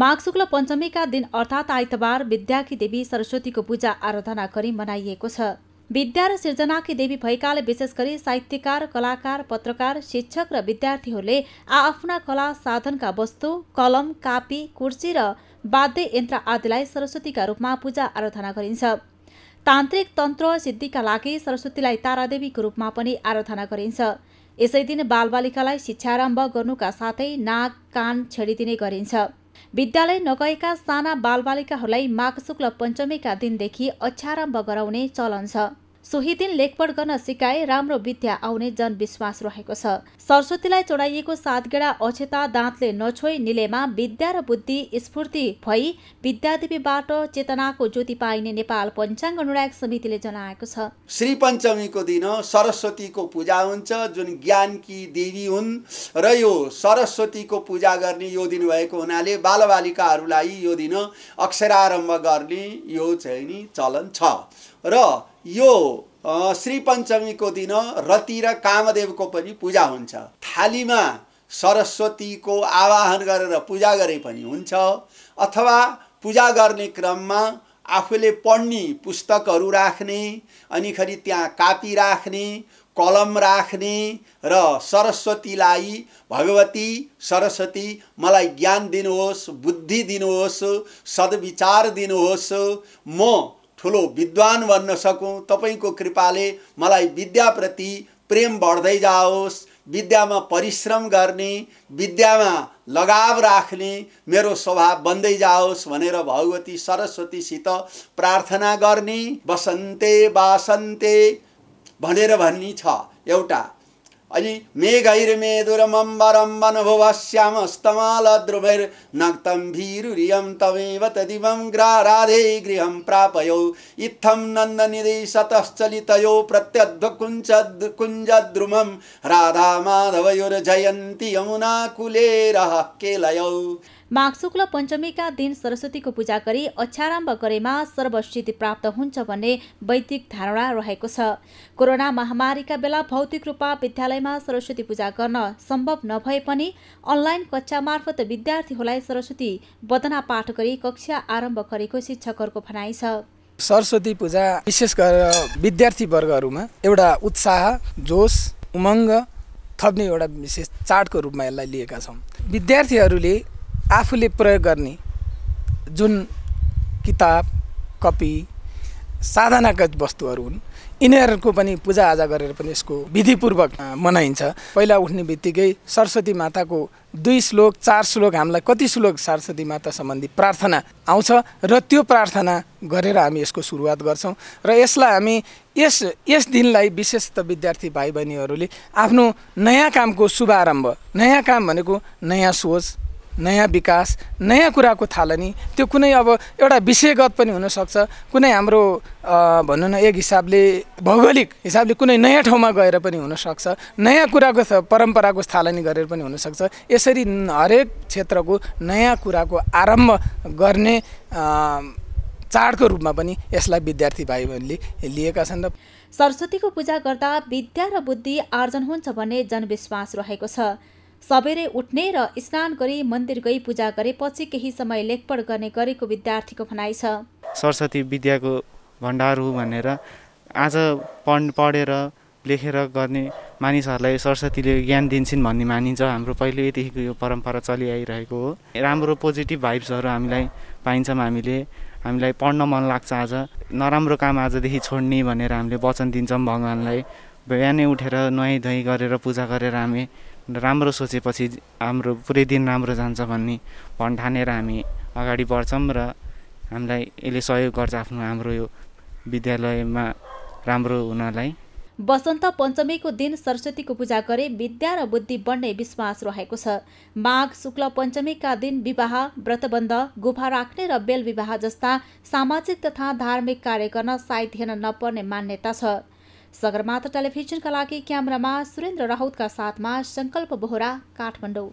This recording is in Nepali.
माघ शुक्ल पञ्चमीका दिन अर्थात् आइतबार विद्याकी देवी सरस्वतीको पूजा आराधना गरी मनाइएको छ विद्या र सिर्जनाकी देवी भएकाले विशेष गरी साहित्यकार कलाकार पत्रकार शिक्षक र विद्यार्थीहरूले आआफ्ना कला साधनका वस्तु कलम कापी कुर्सी र वाद्य यन्त्र आदिलाई सरस्वतीका रूपमा पूजा आराधना गरिन्छ तान्त्रिक तन्त्र सिद्धिका लागि सरस्वतीलाई तारादेवीको रूपमा पनि आराधना गरिन्छ यसै दिन बालबालिकालाई शिक्षारम्भ गर्नुका साथै नाक कान छेडिदिने गरिन्छ विद्यालय नगएका साना बालबालिकाहरूलाई माघ शुक्ल पञ्चमीका दिनदेखि अक्षारम्भ गराउने चलन छ सोही दिन लेखपढ गर्न सिकाए राम्रो विद्या आउने जनविश्वास रहेको छ सरस्वतीलाई चढाइएको सातगेडा अक्षता दाँतले नछोई निलेमा विद्या र बुद्धि स्फूर्ति भई विद्यादेवीबाट चेतनाको ज्योति पाइने नेपाल पञ्चाङ्ग अनुराग समितिले जनाएको छ श्री पञ्चमीको दिन सरस्वतीको पूजा हुन्छ जुन ज्ञानकी देवी हुन् र यो सरस्वतीको पूजा गर्ने यो दिन भएको हुनाले बालबालिकाहरूलाई यो दिन अक्षरारम्भ गर्ने यो चाहिँ नि चलन छ र यो श्री पञ्चमीको दिन रति र कामदेवको पनि पूजा हुन्छ थालीमा सरस्वतीको आवाहन गरेर पूजा गरे पनि हुन्छ अथवा पूजा गर्ने क्रममा आफूले पढ्ने पुस्तकहरू राख्ने अनि खरि त्यहाँ कापी राख्ने कलम राख्ने र सरस्वतीलाई भगवती सरस्वती मलाई ज्ञान दिनुहोस् बुद्धि दिनुहोस् सद्विचार दिनुहोस् म ठुलो विद्वान बन्न सकौँ तपाईँको कृपाले मलाई विद्याप्रति प्रेम बढ्दै जाओस् विद्यामा परिश्रम गर्ने विद्यामा लगाव राख्ने मेरो स्वभाव बन्दै जाओस् भनेर भगवती सरस्वतीसित प्रार्थना गर्ने बसन्ते बासन्ते भनेर भन्ने छ एउटा अजि मेघैर्मेदुरमम्बरम्बनुभुवश्यामस्तमालद्रुभैर्नक्तं भीरुरियं तमेव तदिमं ग्राराधे गृहं प्रापयौ इत्थं नन्दनिधि शतश्चलितयो प्रत्यध्वकुञ्चद् कुञ्जद्रुमं राधामाधवयोर्जयन्ति यमुनाकुलेरः केलयौ माघ शुक्ल पञ्चमीका दिन सरस्वतीको पूजा गरी अक्षारम्भ गरेमा सर्वसिद्धि प्राप्त हुन्छ भन्ने वैदिक धारणा रहेको छ कोरोना महामारीका बेला भौतिक रूपमा विद्यालयमा सरस्वती पूजा गर्न सम्भव नभए पनि अनलाइन कक्षा मार्फत विद्यार्थीहरूलाई सरस्वती बदना पाठ गरी कक्षा आरम्भ गरेको शिक्षकहरूको भनाइ छ सरस्वती पूजा विशेष गरेर विद्यार्थी वर्गहरूमा एउटा उत्साह जोस उमङ्ग थप्ने एउटा विशेष चाडको रूपमा यसलाई लिएका छौँ विद्यार्थीहरूले आफूले प्रयोग गर्ने जुन किताब कपी साधनागत वस्तुहरू हुन् यिनीहरूको पनि पूजाआजा गरेर पनि यसको विधिपूर्वक मनाइन्छ पहिला उठ्ने बित्तिकै सरस्वती माताको दुई श्लोक चार श्लोक हामीलाई कति श्लोक सरस्वती माता सम्बन्धी प्रार्थना आउँछ र त्यो प्रार्थना गरेर हामी यसको सुरुवात गर्छौँ र यसलाई हामी यस यस दिनलाई विशेष त विद्यार्थी भाइ बहिनीहरूले आफ्नो नयाँ कामको शुभारम्भ नयाँ काम भनेको नयाँ सोच नयाँ विकास नयाँ कुराको थालनी त्यो कुनै अब एउटा विषयगत पनि हुनसक्छ कुनै हाम्रो भनौँ न एक हिसाबले भौगोलिक हिसाबले कुनै नयाँ ठाउँमा गएर पनि हुनसक्छ नयाँ कुराको परम्पराको थालनी गरेर पनि हुनसक्छ यसरी हरेक क्षेत्रको नयाँ कुराको आरम्भ गर्ने चाडको रूपमा पनि यसलाई विद्यार्थी भाइहरूले लिएका छन् र सरस्वतीको पूजा गर्दा विद्या र बुद्धि आर्जन हुन्छ भन्ने जनविश्वास रहेको छ सबेरै उठ्ने र स्नान गरी मन्दिर गई पूजा गरेपछि केही समय लेखपढ गर्ने गरेको विद्यार्थीको भनाइ छ सरस्वती विद्याको भण्डार हो भनेर आज पढ पढेर लेखेर गर्ने मानिसहरूलाई सरस्वतीले ज्ञान दिन्छन् भन्ने मानिन्छ हाम्रो पहिल्यैदेखिको यो परम्परा आइरहेको हो राम्रो पोजिटिभ भाइब्सहरू हामीलाई पाइन्छौँ हामीले हामीलाई पढ्न मन लाग्छ आज नराम्रो काम आजदेखि छोड्ने भनेर हामीले वचन दिन्छौँ भगवान्लाई बिहानै उठेर नुहाइ धुवाइ गरेर पूजा गरेर हामी राम्रो सोचेपछि हाम्रो पुरै दिन राम्रो जान्छ भन्ने भन ठानेर हामी अगाडि बढ्छौँ र हामीलाई यसले सहयोग गर्छ आफ्नो हाम्रो यो विद्यालयमा राम्रो हुनलाई बसन्त पञ्चमीको दिन सरस्वतीको पूजा गरे विद्या र बुद्धि बढ्ने विश्वास रहेको छ माघ शुक्ल पञ्चमीका दिन विवाह व्रतबन्ध गुफा राख्ने र बेल विवाह जस्ता सामाजिक तथा धार्मिक कार्य गर्न सायद हेर्न नपर्ने मान्यता छ सगरमाथा टेलिभिजनका लागि क्यामरामा सुरेन्द्र राउतका साथमा सङ्कल्प बोहरा काठमाडौँ